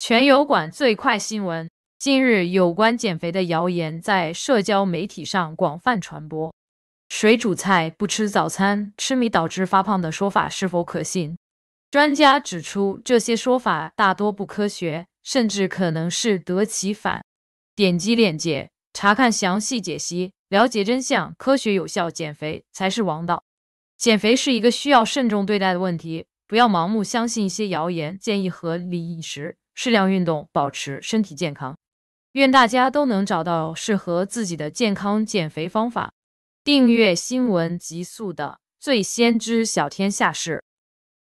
全油管最快新闻：近日，有关减肥的谣言在社交媒体上广泛传播。水煮菜不吃早餐，吃米导致发胖的说法是否可信？专家指出，这些说法大多不科学，甚至可能适得其反。点击链接查看详细解析，了解真相。科学有效减肥才是王道。减肥是一个需要慎重对待的问题，不要盲目相信一些谣言，建议合理饮食。适量运动，保持身体健康。愿大家都能找到适合自己的健康减肥方法。订阅新闻极速的，最先知小天下事。